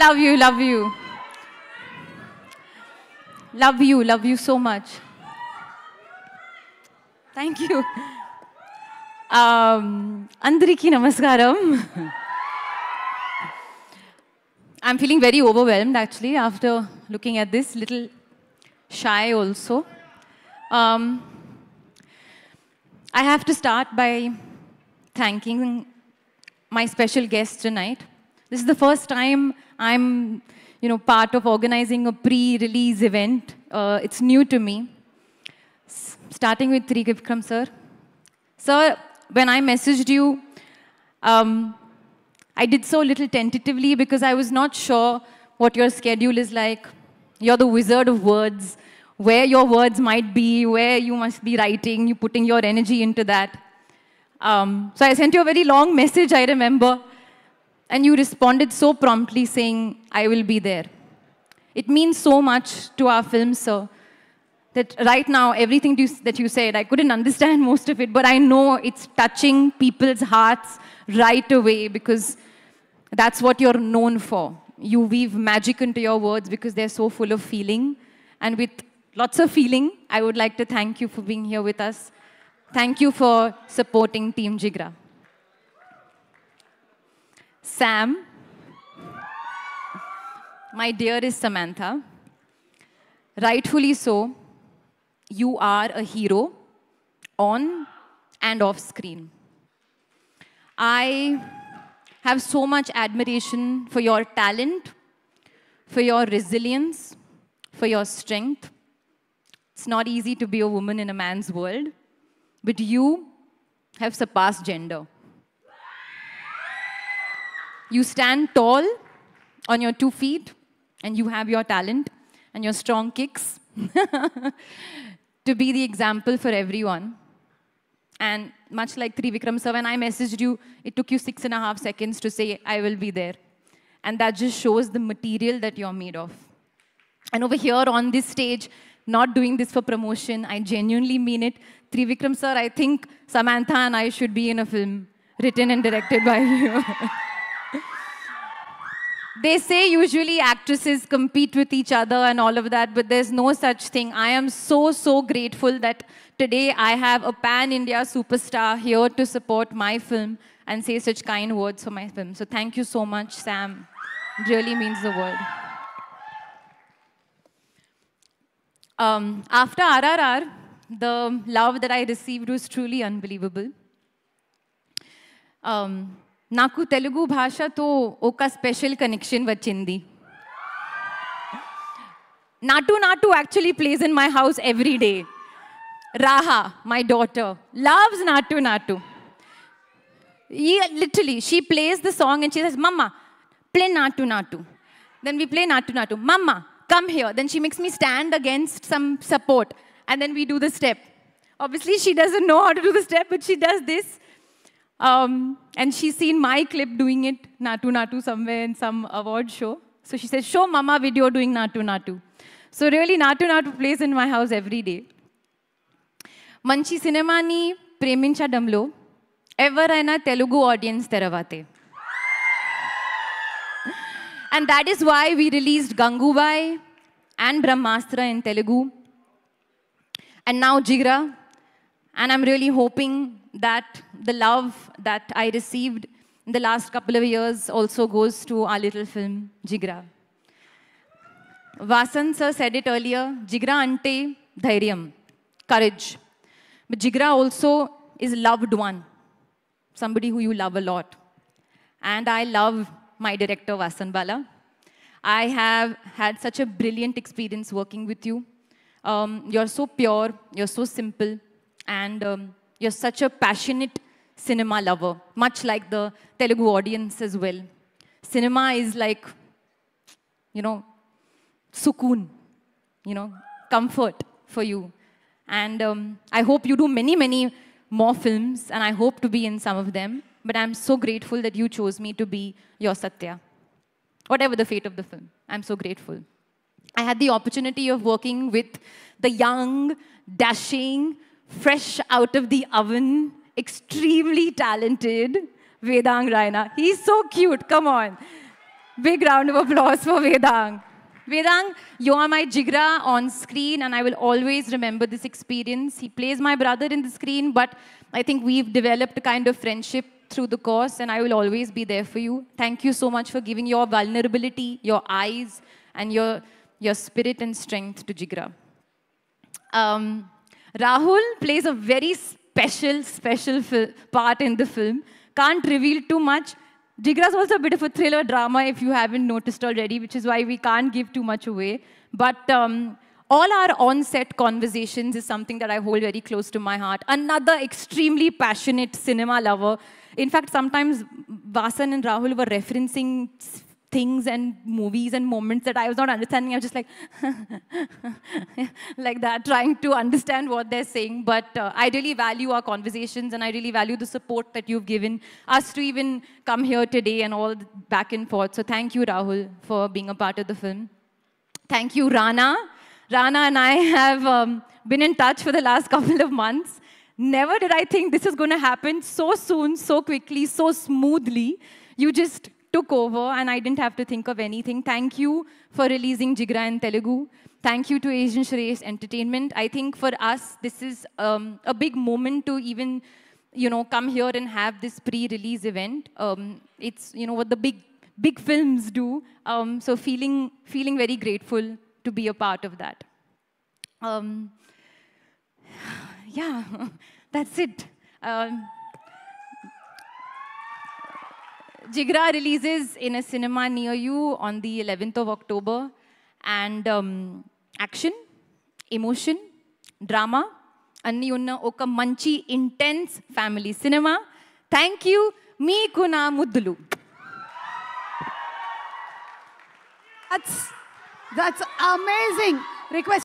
Love you, love you. Love you, love you so much. Thank you. Um, Andriki Namaskaram. I'm feeling very overwhelmed actually after looking at this, little shy also. Um, I have to start by thanking my special guest tonight. This is the first time I'm, you know, part of organizing a pre-release event. Uh, it's new to me. S starting with Tri Vikram sir. Sir, when I messaged you, um, I did so little tentatively because I was not sure what your schedule is like. You're the wizard of words, where your words might be, where you must be writing, you putting your energy into that. Um, so I sent you a very long message, I remember and you responded so promptly saying, I will be there. It means so much to our film, sir, that right now, everything that you said, I couldn't understand most of it, but I know it's touching people's hearts right away because that's what you're known for. You weave magic into your words because they're so full of feeling. And with lots of feeling, I would like to thank you for being here with us. Thank you for supporting Team Jigra. Sam, my dearest Samantha, rightfully so, you are a hero on and off screen. I have so much admiration for your talent, for your resilience, for your strength. It's not easy to be a woman in a man's world, but you have surpassed gender. You stand tall on your two feet and you have your talent and your strong kicks to be the example for everyone. And much like Trivikram sir, when I messaged you, it took you six and a half seconds to say, I will be there. And that just shows the material that you're made of. And over here on this stage, not doing this for promotion, I genuinely mean it. Trivikram sir, I think Samantha and I should be in a film written and directed by you. They say usually actresses compete with each other and all of that, but there's no such thing. I am so, so grateful that today I have a pan India superstar here to support my film and say such kind words for my film. So thank you so much, Sam. It really means the world. Um, after RRR, the love that I received was truly unbelievable. Um, నాకు తెలుగు భాషతో ఒక special connection వచ్చింది Naatu Naatu actually plays in my house every day రాహా my daughter loves Naatu Naatu ఈ literally she plays the song and she says mamma play Naatu Naatu then we play Naatu Naatu mamma come here then she makes me stand against some support and then we do the step obviously she doesn't know how to do the step but she does this um, and she's seen my clip doing it, Natu Natu, somewhere in some award show. So she says, show mama video doing Natu Natu. So really, Natu Natu plays in my house every day. Manchi cinema ni premincha damlo, ever aina Telugu audience teravate. And that is why we released Gangubai and Brahmastra in Telugu. And now Jigra. And I'm really hoping that the love that I received in the last couple of years also goes to our little film, Jigra. Vasan sir said it earlier, Jigra ante dhairyam, courage. But Jigra also is loved one, somebody who you love a lot. And I love my director, Vasan Bala. I have had such a brilliant experience working with you. Um, you're so pure, you're so simple, and um, you're such a passionate cinema lover, much like the Telugu audience as well. Cinema is like, you know, sukoon, you know, comfort for you. And um, I hope you do many, many more films, and I hope to be in some of them. But I'm so grateful that you chose me to be your Satya. Whatever the fate of the film, I'm so grateful. I had the opportunity of working with the young, dashing, fresh out of the oven extremely talented Vedang Raina. He's so cute, come on. Big round of applause for Vedang. Vedang, you are my Jigra on screen, and I will always remember this experience. He plays my brother in the screen, but I think we've developed a kind of friendship through the course, and I will always be there for you. Thank you so much for giving your vulnerability, your eyes, and your, your spirit and strength to Jigra. Um, Rahul plays a very special, special part in the film. Can't reveal too much. Jigra's also a bit of a thriller drama, if you haven't noticed already, which is why we can't give too much away. But um, all our on-set conversations is something that I hold very close to my heart. Another extremely passionate cinema lover. In fact, sometimes Vasan and Rahul were referencing things and movies and moments that I was not understanding. I was just like, like that, trying to understand what they're saying. But uh, I really value our conversations and I really value the support that you've given us to even come here today and all back and forth. So thank you, Rahul, for being a part of the film. Thank you, Rana. Rana and I have um, been in touch for the last couple of months. Never did I think this is going to happen so soon, so quickly, so smoothly. You just took over and I didn't have to think of anything. Thank you for releasing Jigra in Telugu. Thank you to Asian Shreya's Entertainment. I think for us, this is um, a big moment to even, you know, come here and have this pre-release event. Um, it's, you know, what the big, big films do. Um, so feeling, feeling very grateful to be a part of that. Um, yeah, that's it. Um, Jigra releases in a cinema near you on the 11th of October. And um, action, emotion, drama, and unna oka manchi intense family cinema. Thank you, Meeku Na That's, that's amazing request.